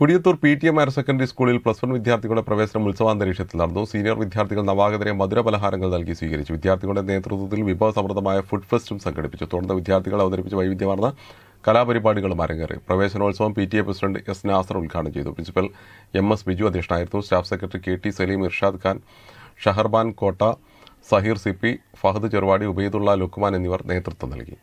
Kudiyathur P T M higher secondary സ്കൂളിൽ plus one വിദ്യാർത്ഥികളുടെ പ്രവേശനം ഉത്സവാന്തരീക്ഷത്തിൽ നടന്നു സീനിയർ വിദ്യാർത്ഥികൾ നവാഗതരെ മധുര പലഹാരങ്ങൾ നൽകി സ്വീകരിച്ചു വിദ്യാർത്ഥികളുടെ നേതൃത്വത്തിൽ വിഭവസമൃദ്ധമായ ഫുഡ് ഫെസ്റ്റും സംഘടിപ്പിച്ചു തുടർന്ന് വിദ്യാർത്ഥികൾ അവതരിപ്പിച്ച വൈവിധ്യമാർന്ന കലാപരിപാടികളും അരങ്ങേറി പ്രവേശനോത്സവം P T A president S Nasar ഉദ്ഘാടനം ചെയ്തു പ്രിൻസിപ്പൽ എം എസ് ബിജു അധ്യക്ഷനായിരുന്നു staff secretary K T Saleem Irshad Khan Shaharban Kotta Saheer Sippy Fahad Cheruvadi Ubaidulla Luqman എന്നിവർ നേതൃത്വം നൽകി